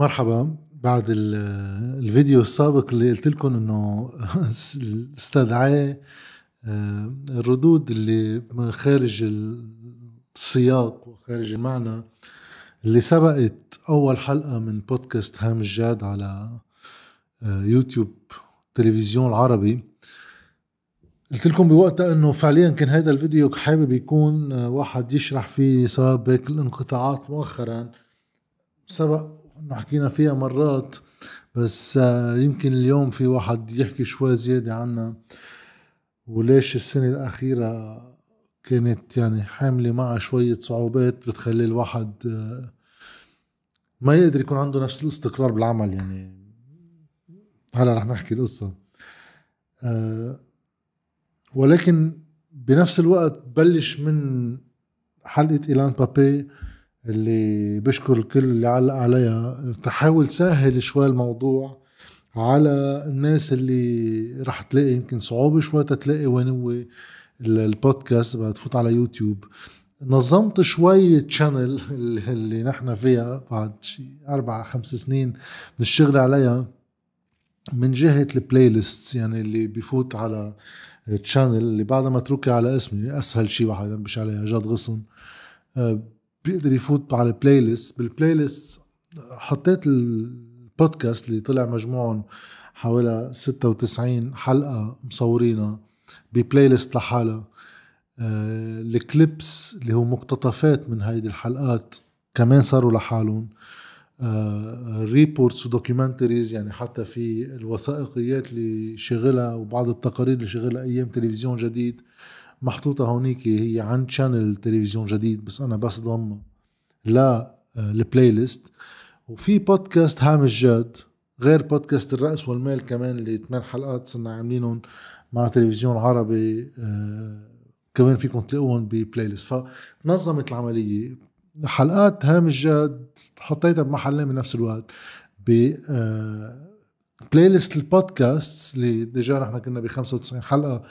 مرحبا بعد الفيديو السابق اللي قلت لكم انه استدعاه الردود اللي خارج السياق وخارج المعنى اللي سبقت اول حلقه من بودكاست هام الجاد على آه، يوتيوب تلفزيون العربي قلت لكم بوقتها انه فعليا كان هذا الفيديو حابب يكون آه، واحد يشرح فيه سبب هيك الانقطاعات مؤخرا سبق انه حكينا فيها مرات بس آه، يمكن اليوم في واحد يحكي شوي زياده عنها وليش السنه الاخيره كانت يعني حامله معها شويه صعوبات بتخلي الواحد آه، ما يقدر يكون عنده نفس الاستقرار بالعمل يعني هلا رح نحكي القصه آه، ولكن بنفس الوقت بلش من حلقه ايلان بابي اللي بشكر الكل اللي علق عليها تحاول سهل شوي الموضوع على الناس اللي رح تلاقي يمكن صعوبة شوي تتلاقي وين هو البودكاست بقى تفوت على يوتيوب نظمت شوي تشانل اللي نحن فيها بعد شي أربع خمس سنين من الشغل عليها من جهة البلاي ليست يعني اللي بفوت على تشانل اللي بعدها تركي على اسمي أسهل شي واحد مش عليها جاد غصن آه، بيقدر يفوت على البلاي ليست بالبلاي ليست حطيت البودكاست اللي طلع مجموعهم حوالي 96 حلقه مصورينها ببلاي ليست لحالها آه، الكليبس اللي هو مقتطفات من هيدي الحلقات كمان صاروا لحالهم ريبورتس آه، ودوكيومنتريز يعني حتى في الوثائقيات اللي شغلها وبعض التقارير اللي شغلها ايام تلفزيون جديد آه محطوطه هونيك هي عن شانل تلفزيون جديد بس انا بس لا للبلاي آه، ليست وفي بودكاست هامش جاد غير بودكاست الرأس والمال كمان اللي ثمان حلقات صرنا عاملينهم مع تلفزيون عربي آه، كمان فيكم تلاقوهم ببلاي ليست فنظمت العملية حلقات هامش جاد حطيتها بمحلين بنفس الوقت ب بلاي ليست البودكاست اللي ديجا نحن كنا ب 95 حلقة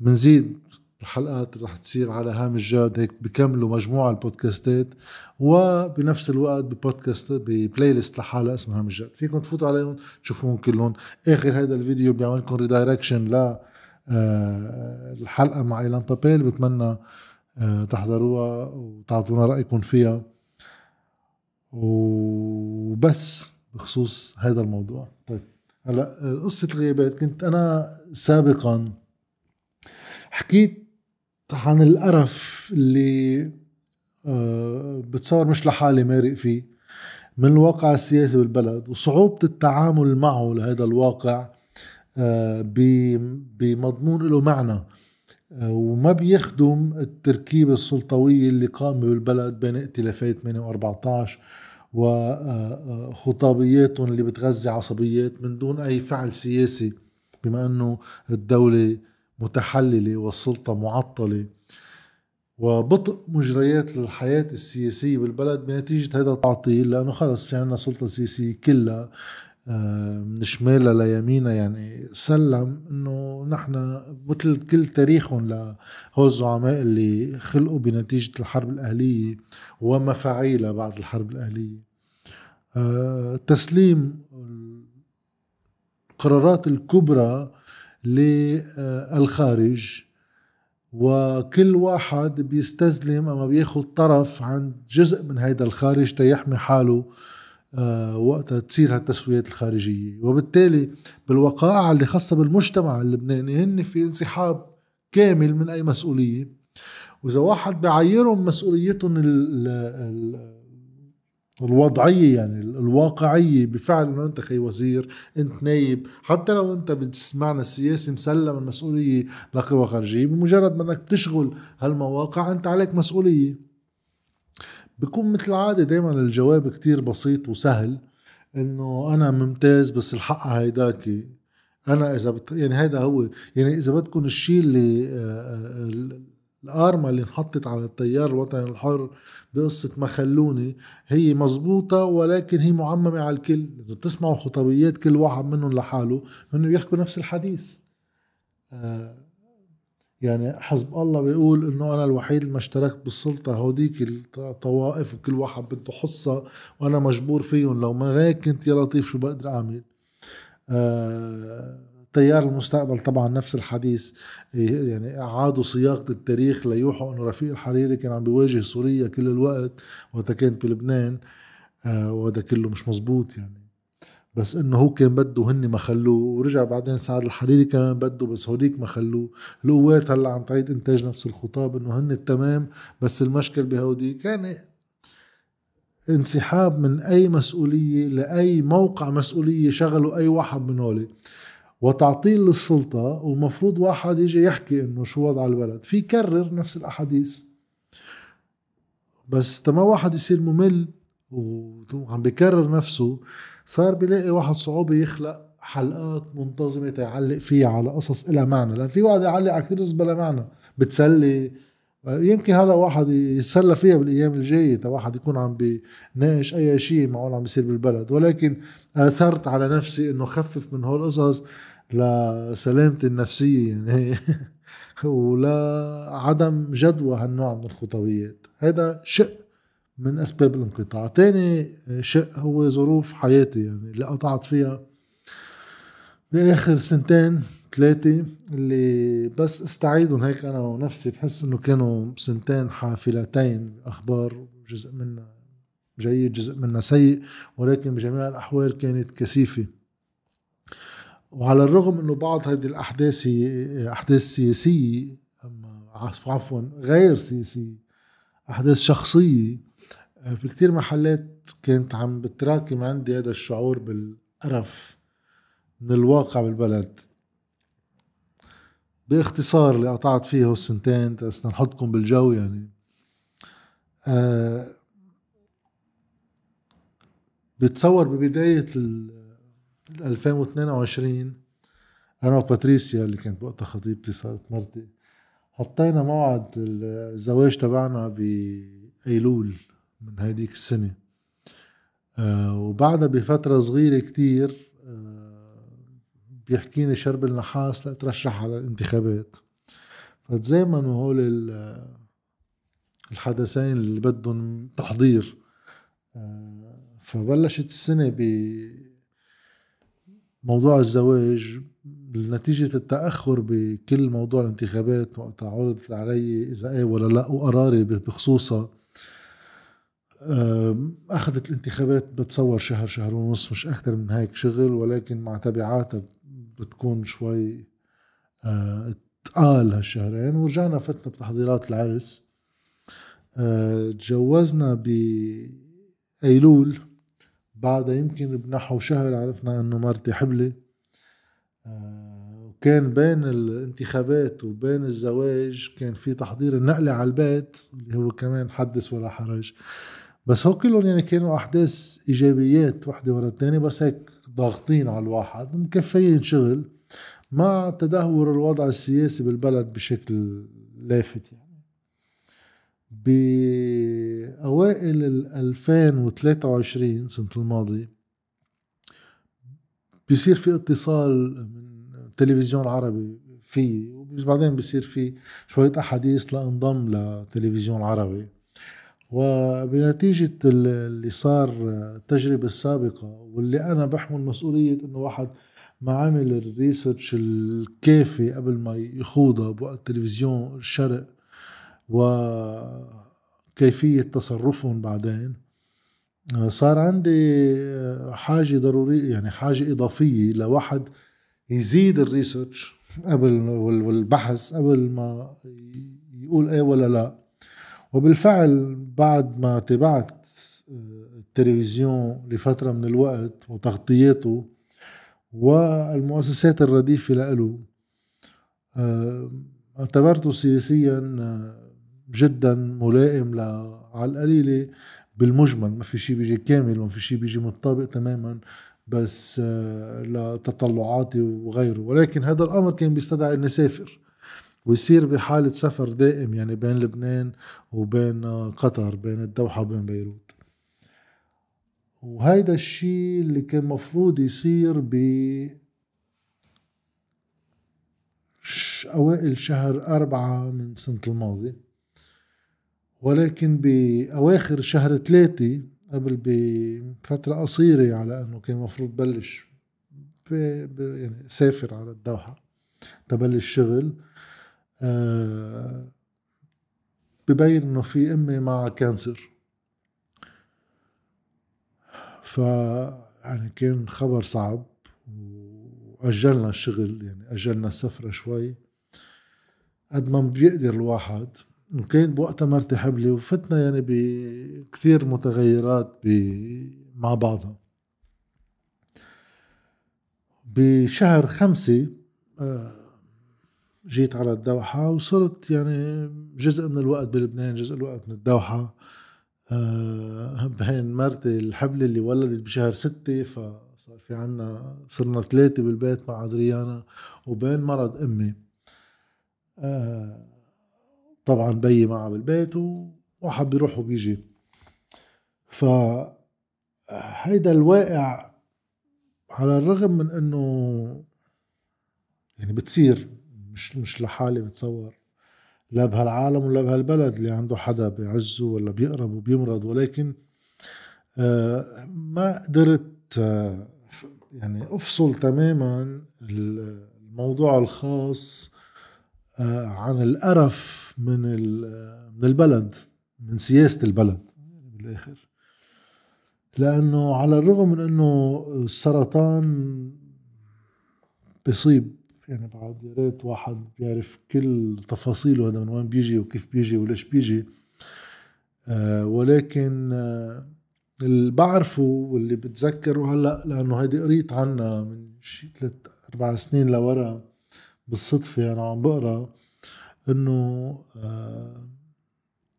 بنزيد الحلقات رح تصير على هامش جاد هيك بكملوا مجموعة البودكاستات وبنفس الوقت ببودكاست ببلاي ليست لحالها اسمها هامش جاد فيكم تفوتوا عليهم تشوفوهم كلهم اخر هذا الفيديو بيعمل لكم ريدايركشن ل آه، الحلقة مع ايلان بابيل بتمنى آه، تحضروها وتعطونا رأيكم فيها وبس بخصوص هذا الموضوع طيب هلا قصة الغيابات كنت أنا سابقاً حكيت عن القرف اللي آه، بتصور مش لحالي مارق فيه من الواقع السياسي بالبلد وصعوبة التعامل معه لهذا الواقع آه، بمضمون له معنى آه، وما بيخدم التركيبة السلطوية اللي قائمة بالبلد بين ائتلافات 8 و14 وخطابياتهم اللي بتغذي عصبيات من دون أي فعل سياسي بما أنه الدولة متحللة والسلطة معطلة وبطء مجريات الحياة السياسية بالبلد بنتيجة هذا التعطيل لأنه خلص في عنا سلطة سياسية كلها آه، من شمالها ليمينها يعني سلم انه نحن مثل كل تاريخهم لهول الزعماء اللي خلقوا بنتيجه الحرب الاهليه ومفاعيلها بعد الحرب الاهليه آه، تسليم القرارات الكبرى للخارج وكل واحد بيستسلم اما بياخذ طرف عن جزء من هيدا الخارج تيحمي حاله آه، وقتها تصير هالتسويات الخارجية وبالتالي بالوقائع اللي خاصة بالمجتمع اللبناني هن في انسحاب كامل من أي مسؤولية وإذا واحد بعيرهم مسؤوليتهم ال ال الوضعيه يعني الواقعيه بفعل انه انت خي وزير انت نايب حتى لو انت بتسمعنا السياسي مسلم المسؤوليه لقوى خارجيه بمجرد ما انك بتشغل هالمواقع انت عليك مسؤوليه بكون مثل العاده دائما الجواب كتير بسيط وسهل انه انا ممتاز بس الحق هيداك انا اذا بت... يعني هذا هو يعني اذا بدكم الشيء اللي آه، آه، الارما اللي انحطت على التيار الوطني الحر بقصه ما خلوني هي مزبوطه ولكن هي معممه على الكل اذا بتسمعوا خطابيات كل واحد منهم لحاله هن بيحكوا نفس الحديث آه، يعني حزب الله بيقول انه انا الوحيد اللي ما اشتركت بالسلطه هوديك الطوائف وكل واحد بده حصه وانا مجبور فيهم لو ما هيك كنت يا لطيف شو بقدر اعمل آه تيار المستقبل طبعا نفس الحديث إيه، يعني عادوا صياغه التاريخ ليوحوا انه رفيق الحريري كان عم بيواجه سوريا كل الوقت وقتها كانت بلبنان آه، وهذا كله مش مزبوط يعني بس انه هو كان بده هن ما خلوه ورجع بعدين سعد الحريري كمان بده بس هوليك ما خلوه القوات هلا عم تعيد انتاج نفس الخطاب انه هن التمام بس المشكل بهودي كان انسحاب من اي مسؤوليه لاي موقع مسؤوليه شغله اي واحد من هولي وتعطيل للسلطة ومفروض واحد يجي يحكي انه شو وضع البلد في كرر نفس الاحاديث بس تما واحد يصير ممل وعم بكرر نفسه صار بيلاقي واحد صعوبة يخلق حلقات منتظمة يعلق فيها على قصص إلها معنى لأن في واحد يعلق على كثير قصص بلا معنى بتسلي يمكن هذا واحد يتسلى فيها بالايام الجايه تا واحد يكون عم بيناقش اي شيء معقول عم بيصير بالبلد ولكن اثرت على نفسي انه خفف من هول القصص لسلامتي النفسيه يعني ولا عدم جدوى هالنوع من الخطويات هذا شق من اسباب الانقطاع تاني شق هو ظروف حياتي يعني اللي قطعت فيها باخر سنتين ثلاثة اللي بس استعيدهم هيك انا ونفسي بحس انه كانوا سنتين حافلتين اخبار جزء منها جيد جزء منها سيء ولكن بجميع الاحوال كانت كثيفة وعلى الرغم انه بعض هذه الاحداث احداث سياسية عفوا غير سياسية احداث شخصية بكتير محلات كانت عم بتراكم عندي هذا الشعور بالقرف من الواقع بالبلد باختصار اللي قطعت فيه هالسنتين بس نحطكم بالجو يعني آه بتصور ببداية ال 2022 أنا وباتريسيا اللي كانت وقتها خطيبتي صارت مرتي حطينا موعد الزواج تبعنا بأيلول من هذيك السنة آه وبعدها بفترة صغيرة كتير بيحكيني شرب النحاس لاترشح على الانتخابات فتزامنوا هول الحدثين اللي بدهم تحضير آه، فبلشت السنة بموضوع الزواج نتيجة التأخر بكل موضوع الانتخابات وقت عرضت علي إذا إيه ولا لا وقراري بخصوصها أخذت الانتخابات بتصور شهر شهر ونص مش أكثر من هيك شغل ولكن مع تبعاتها بتكون شوي آه، تقال هالشهرين يعني ورجعنا فتنا بتحضيرات العرس آه، تجوزنا بأيلول بعدها يمكن بنحو شهر عرفنا انه مرتي حبلة آه، وكان بين الانتخابات وبين الزواج كان في تحضير النقلة على البيت اللي هو كمان حدث ولا حرج بس هو كلهم يعني كانوا احداث ايجابيات وحده ورا الثانيه بس هيك ضاغطين على الواحد مكفيين شغل مع تدهور الوضع السياسي بالبلد بشكل لافت يعني بأوائل ال 2023 سنة الماضي بيصير في اتصال من تلفزيون عربي فيه وبعدين بيصير في شوية أحاديث لانضم لتلفزيون عربي وبنتيجة اللي صار التجربة السابقة واللي أنا بحمل مسؤولية أنه واحد ما عمل الريسيرش الكافي قبل ما يخوضها بوقت تلفزيون الشرق وكيفية تصرفهم بعدين صار عندي حاجة ضرورية يعني حاجة إضافية لواحد يزيد الريسيرش قبل والبحث قبل ما يقول ايه ولا لا وبالفعل بعد ما تابعت آه، التلفزيون لفترة من الوقت وتغطياته والمؤسسات الرديفة له آه، اعتبرته سياسيا آه، جدا ملائم على القليلة بالمجمل ما في شيء بيجي كامل ما في شيء بيجي متطابق تماما بس لتطلعاتي وغيره ولكن هذا الأمر كان بيستدعي أني اسافر ويصير بحالة سفر دائم يعني بين لبنان وبين قطر بين الدوحة وبين بيروت وهيدا الشيء اللي كان مفروض يصير ب أوائل شهر أربعة من سنة الماضي ولكن بأواخر شهر ثلاثة قبل بفترة قصيرة على أنه كان مفروض بلش ب... ب... يعني سافر على الدوحة تبلش شغل آه، ببين انه في امي مع كانسر ف يعني كان خبر صعب واجلنا الشغل يعني اجلنا السفره شوي قد ما بيقدر الواحد وكان بوقتها مرتي حبلي وفتنا يعني بكثير متغيرات مع بعضها بشهر خمسة آه جيت على الدوحة وصرت يعني جزء من الوقت بلبنان جزء الوقت من الدوحة أه بهين مرتي الحبل اللي ولدت بشهر ستة فصار في عنا صرنا ثلاثة بالبيت مع أدريانا وبين مرض أمي آه، طبعا بيي معها بالبيت وواحد بيروح وبيجي ف هيدا الواقع على الرغم من انه يعني بتصير مش مش لحالي بتصور لا بهالعالم ولا بهالبلد اللي عنده حدا بيعزه ولا بيقرب وبيمرض ولكن آه، ما قدرت آه، يعني افصل تماما الموضوع الخاص آه، عن القرف من من البلد من سياسه البلد يعني بالاخر لانه على الرغم من انه السرطان بيصيب يعني بعد يا ريت واحد بيعرف كل تفاصيله هذا من وين بيجي وكيف بيجي وليش بيجي آه ولكن آه اللي بعرفه واللي بتذكره هلا لانه هيدي قريت عنها من شي ثلاث اربع سنين لورا بالصدفه انا يعني عم بقرا انه آه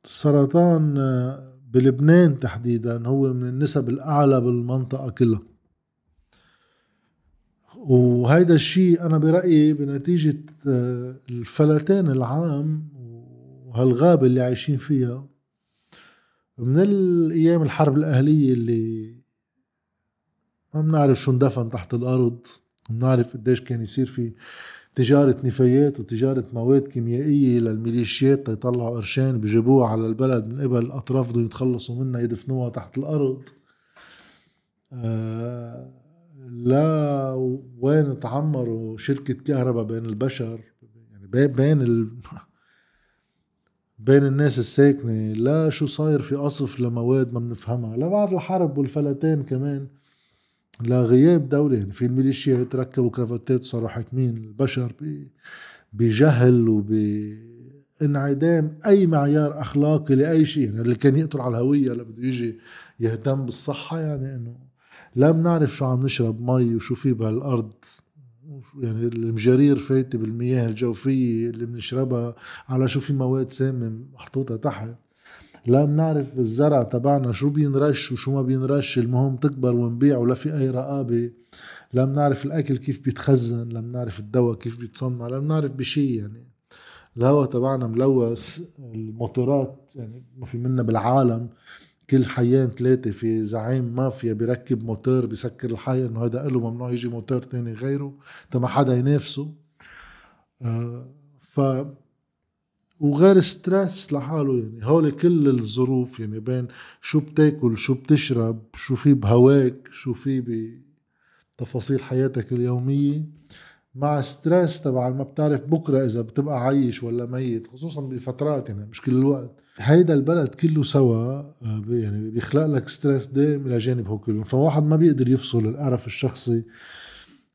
السرطان آه، بلبنان تحديدا هو من النسب الاعلى بالمنطقه كلها وهيدا الشيء انا برايي بنتيجه آه، الفلتان العام وهالغابه اللي عايشين فيها من الايام الحرب الاهليه اللي ما بنعرف شو اندفن تحت الارض بنعرف قديش كان يصير في تجارة نفايات وتجارة مواد كيميائية للميليشيات تيطلعوا قرشين بجيبوها على البلد من قبل أطراف يتخلصوا منها يدفنوها تحت الأرض آه لا وين تعمروا شركة كهرباء بين البشر يعني بين ال... بين الناس الساكنة لا شو صاير في قصف لمواد ما بنفهمها لبعد الحرب والفلتان كمان لغياب دولة يعني في الميليشيات ركبوا كرافتات وصاروا حاكمين البشر بجهل وبانعدام أي معيار أخلاقي لأي شيء يعني اللي كان يقتل على الهوية اللي بده يجي يهتم بالصحة يعني إنه لا بنعرف شو عم نشرب مي وشو في بهالارض يعني المجارير فايته بالمياه الجوفيه اللي بنشربها على شو في مواد سامه محطوطه تحت لا بنعرف الزرع تبعنا شو بينرش وشو ما بينرش المهم تكبر ونبيع ولا في اي رقابه لا بنعرف الاكل كيف بيتخزن لا بنعرف الدواء كيف بيتصنع لا بنعرف بشي يعني الهواء تبعنا ملوث الموتورات يعني ما في منا بالعالم كل حيان ثلاثة في زعيم مافيا بيركب موتور بسكر الحي انه هذا له ممنوع يجي موتور تاني غيره تما حدا ينافسه آه، ف وغير ستريس لحاله يعني هول كل الظروف يعني بين شو بتاكل شو بتشرب شو في بهواك شو في بتفاصيل حياتك اليومية مع ستريس تبع ما بتعرف بكرة إذا بتبقى عايش ولا ميت خصوصا بفترات يعني مش كل الوقت هيدا البلد كله سوا آه، يعني بيخلق لك ستريس دائم الى جانب هو كله فواحد ما بيقدر يفصل القرف الشخصي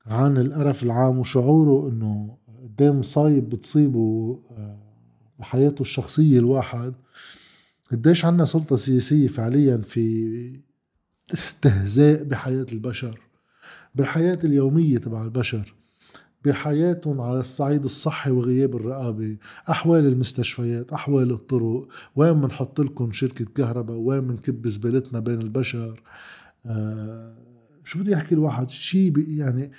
عن القرف العام وشعوره انه قدام مصايب بتصيبه آه، بحياته الشخصية الواحد قديش عنا سلطة سياسية فعليا في استهزاء بحياة البشر بالحياة اليومية تبع البشر بحياتهم على الصعيد الصحي وغياب الرقابة أحوال المستشفيات أحوال الطرق وين منحط لكم شركة كهرباء وين منكب زبالتنا بين البشر آه شو بدي أحكي الواحد شيء يعني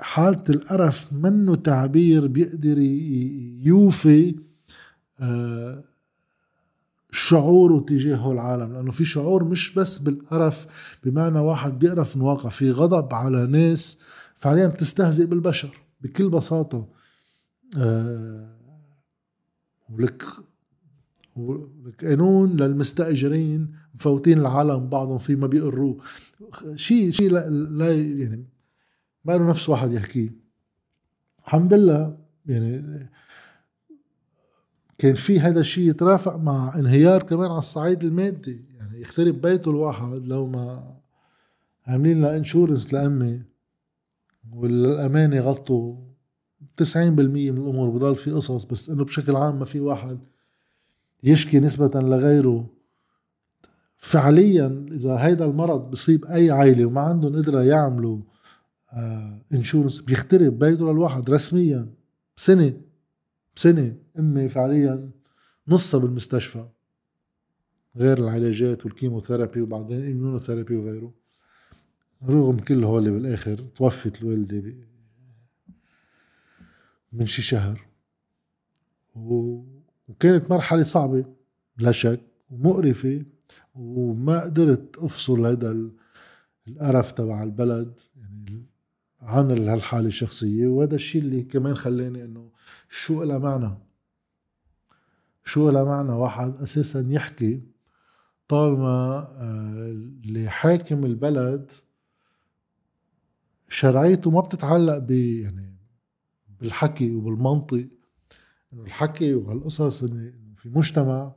حالة القرف منه تعبير بيقدر يوفي آه شعوره تجاهه العالم لانه في شعور مش بس بالقرف بمعنى واحد بيقرف من واقع في غضب على ناس فعليا بتستهزئ بالبشر بكل بساطه آه ولك قانون للمستاجرين مفوتين العالم بعضهم فيه ما بيقروه شيء شيء لا, لا يعني ما له نفس واحد يحكيه الحمد لله يعني كان في هذا الشيء يترافق مع انهيار كمان على الصعيد المادي يعني يخترب بيته الواحد لو ما عاملين لها انشورنس لامي وللأمانة غطوا 90% من الأمور بضل في قصص بس إنه بشكل عام ما في واحد يشكي نسبة لغيره فعليا إذا هيدا المرض بصيب أي عائلة وما عندهم قدرة يعملوا آه انشورنس بيخترب بيته للواحد رسميا سنة سنة أمي فعليا نصها بالمستشفى غير العلاجات والكيموثيرابي وبعدين الميونوثيرابي وغيره رغم كل هول بالاخر توفت الوالده ب... من شي شهر و... وكانت مرحله صعبه لا شك ومقرفه وما قدرت افصل هذا القرف تبع البلد يعني عن هالحاله الشخصيه وهذا الشيء اللي كمان خلاني انه شو لها معنى شو لها معنى واحد اساسا يحكي طالما آه، اللي حاكم البلد شرعيته ما بتتعلق ب يعني بالحكي وبالمنطق انه الحكي وهالقصص انه في مجتمع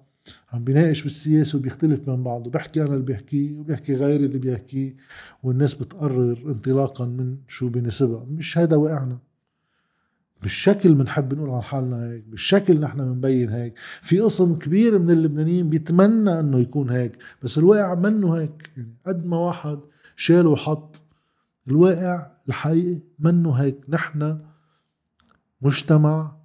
عم بيناقش بالسياسه وبيختلف من بعضه بحكي انا اللي بحكيه وبيحكي غيري اللي بيحكيه والناس بتقرر انطلاقا من شو بنسبها مش هذا واقعنا بالشكل بنحب نقول عن حالنا هيك بالشكل نحن بنبين هيك في قسم كبير من اللبنانيين بيتمنى انه يكون هيك بس الواقع منه هيك يعني قد ما واحد شال وحط الواقع الحقيقي منه هيك نحن مجتمع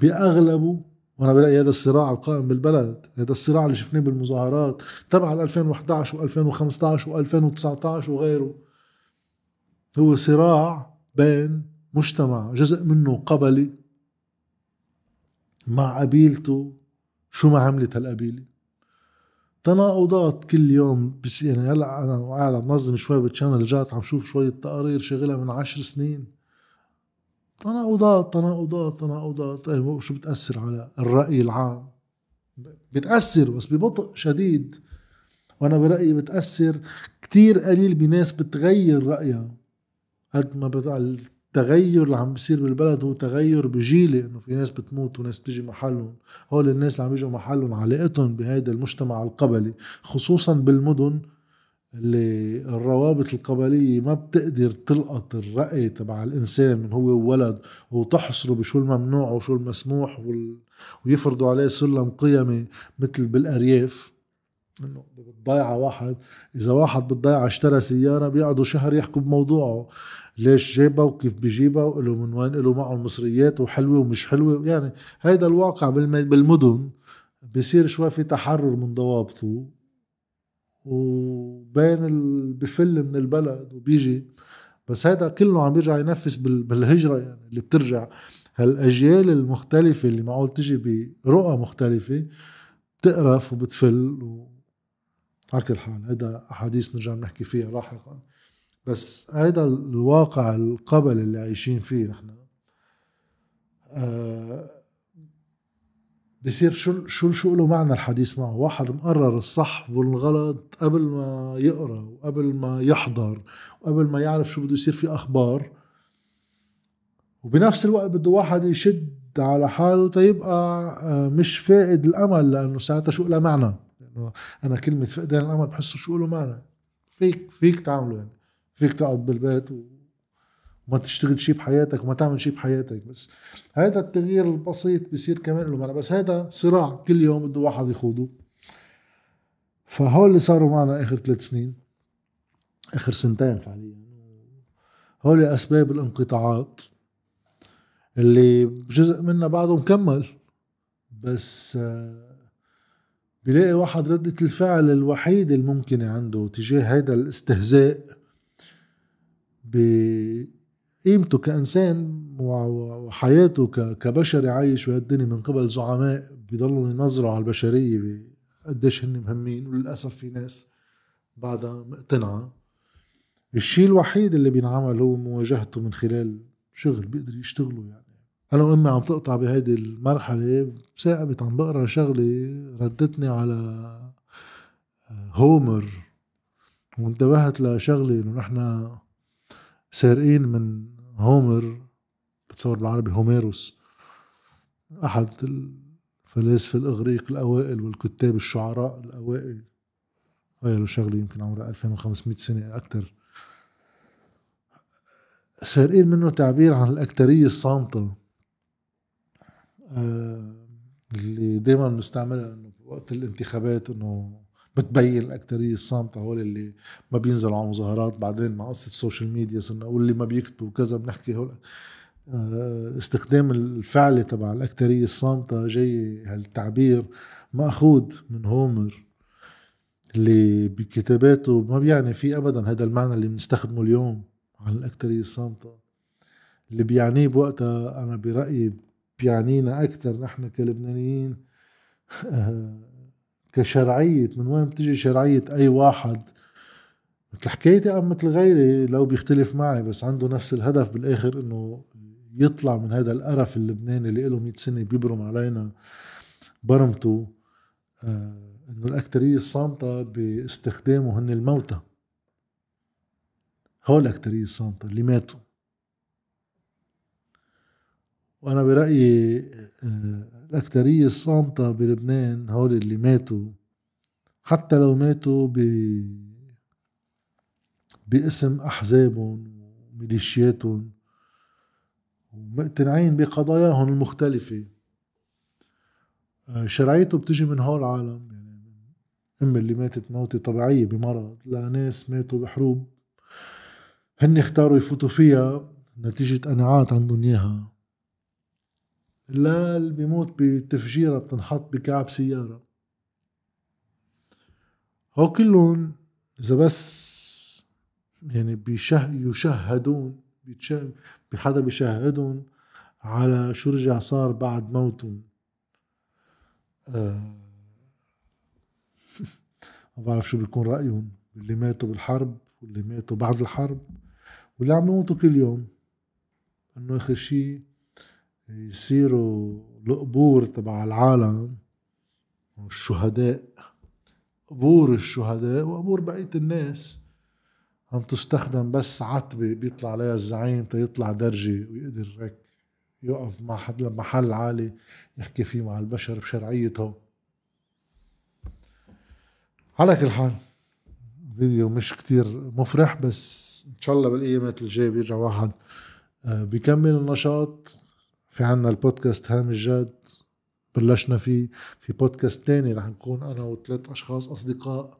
باغلبه وانا برايي هذا الصراع القائم بالبلد هذا الصراع اللي شفناه بالمظاهرات تبع 2011 و2015 و2019 وغيره هو صراع بين مجتمع جزء منه قبلي مع قبيلته شو ما عملت هالقبيله تناقضات كل يوم بس يعني هلا انا قاعد عم نظم شوي بالشانل جات عم شوف شوية تقارير شغلها من عشر سنين تناقضات تناقضات تناقضات أيه شو بتأثر على الرأي العام بتأثر بس ببطء شديد وأنا برأيي بتأثر كتير قليل بناس بتغير رأيها قد ما بتاع التغير اللي عم بيصير بالبلد هو تغير بجيلي انه في ناس بتموت وناس بتيجي محلهم هول الناس اللي عم يجوا محلهم علاقتهم بهذا المجتمع القبلي خصوصا بالمدن اللي الروابط القبلية ما بتقدر تلقط الرأي تبع الإنسان من هو وولد وتحصره بشو الممنوع وشو المسموح وال... ويفرضوا عليه سلم قيمي مثل بالأرياف انه بالضيعه واحد اذا واحد بالضيعه اشترى سياره بيقعدوا شهر يحكوا بموضوعه ليش جابها وكيف بجيبها وله من وين له معه المصريات وحلوه ومش حلوه يعني هيدا الواقع بالمدن بصير شوي في تحرر من ضوابطه وبين ال... بفل من البلد وبيجي بس هيدا كله عم يرجع ينفس بال... بالهجره يعني اللي بترجع هالاجيال المختلفه اللي معقول تجي برؤى مختلفه بتقرف وبتفل و... على كل حال هيدا احاديث بنرجع بنحكي فيها لاحقا بس هيدا الواقع القبل اللي عايشين فيه نحن آه بصير شو شو شو له معنى الحديث معه واحد مقرر الصح والغلط قبل ما يقرا وقبل ما يحضر وقبل ما يعرف شو بده يصير في اخبار وبنفس الوقت بده واحد يشد على حاله تيبقى آه، آه، مش فاقد الامل لانه ساعتها شو لها معنى لانه انا كلمه فقدان الامل بحسه شو له معنى فيك فيك تعمله يعني فيك تقعد بالبيت وما تشتغل شيء بحياتك وما تعمل شيء بحياتك بس هذا التغيير البسيط بيصير كمان له معنى بس هذا صراع كل يوم بده واحد يخوضه فهول اللي صاروا معنا اخر ثلاث سنين اخر سنتين فعليا هول اسباب الانقطاعات اللي جزء منا بعده مكمل بس آه، بلاقي واحد ردة الفعل الوحيدة الممكنة عنده تجاه هذا الاستهزاء بقيمته كإنسان وحياته كبشري عايش بهالدنيا من قبل زعماء بيضلوا ينظروا على البشرية قديش هن مهمين وللأسف في ناس بعدها مقتنعة الشيء الوحيد اللي بينعمل هو مواجهته من خلال شغل بيقدر يشتغله يعني انا وامي عم تقطع بهيدي المرحله ثاقبت عم بقرا شغله ردتني على هومر آه، وانتبهت لشغله انه نحن سارقين من هومر بتصور بالعربي هوميروس احد الفلاسفه الاغريق الاوائل والكتاب الشعراء الاوائل غيروا آه، شغله يمكن عمرها 2500 سنه اكثر سارقين منه تعبير عن الاكثريه الصامته آه، اللي دائما بنستعملها انه وقت الانتخابات انه بتبين الاكثريه الصامته هول اللي ما بينزلوا على مظاهرات بعدين مع قصه السوشيال ميديا صرنا واللي ما بيكتبوا وكذا بنحكي هول آه، استخدام الفعلي تبع الاكثريه الصامته جاي هالتعبير ماخوذ من هومر اللي بكتاباته ما بيعني في ابدا هذا المعنى اللي بنستخدمه اليوم عن الاكثريه الصامته اللي بيعنيه بوقتها انا برايي بيعنينا اكثر نحن كلبنانيين كشرعيه من وين بتجي شرعيه اي واحد مثل حكايتي أم مثل غيري لو بيختلف معي بس عنده نفس الهدف بالاخر انه يطلع من هذا القرف اللبناني اللي له 100 سنه بيبرم علينا برمته آه انه الاكثريه الصامته باستخدامه هن الموتى هول الاكثريه الصامته اللي ماتوا وانا برايي آه، الاكثريه الصامته بلبنان هول اللي ماتوا حتى لو ماتوا ب باسم احزابهم وميليشياتهم ومقتنعين بقضاياهم المختلفه آه، شرعيته بتجي من هول العالم يعني أم اللي ماتت موتة طبيعية بمرض لناس ماتوا بحروب هن اختاروا يفوتوا فيها نتيجة قناعات عندهم إياها لا اللي بيموت بتفجيرة بتنحط بكعب سيارة هو كلهم إذا بس يعني بيشه يشهدون بحدا بيشهدهم على شو رجع صار بعد موتهم آه ما بعرف شو بيكون رأيهم اللي ماتوا بالحرب واللي ماتوا بعد الحرب واللي عم يموتوا كل يوم انه اخر شيء يصيروا القبور تبع العالم والشهداء قبور الشهداء وقبور بقية الناس عم تستخدم بس عتبة بيطلع عليها الزعيم تيطلع درجة ويقدر هيك يقف مع حد محل عالي يحكي فيه مع البشر بشرعيته على كل حال فيديو مش كتير مفرح بس ان شاء الله بالايامات الجايه بيرجع واحد آه، بيكمل النشاط في عنا البودكاست هام الجد بلشنا فيه في بودكاست تاني رح نكون انا وثلاث اشخاص اصدقاء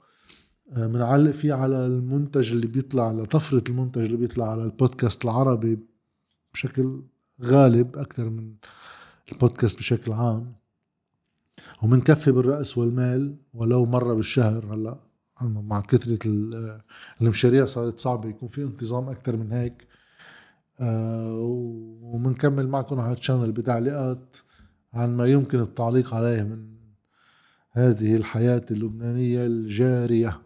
بنعلق آه، فيه على المنتج اللي بيطلع لطفرة المنتج اللي بيطلع على البودكاست العربي بشكل غالب أكثر من البودكاست بشكل عام ومنكفي بالرأس والمال ولو مرة بالشهر هلا مع كثرة المشاريع صارت صعبة يكون في انتظام أكثر من هيك آه، ومنكمل معكم على الشانل بتعليقات عن ما يمكن التعليق عليه من هذه الحياة اللبنانية الجارية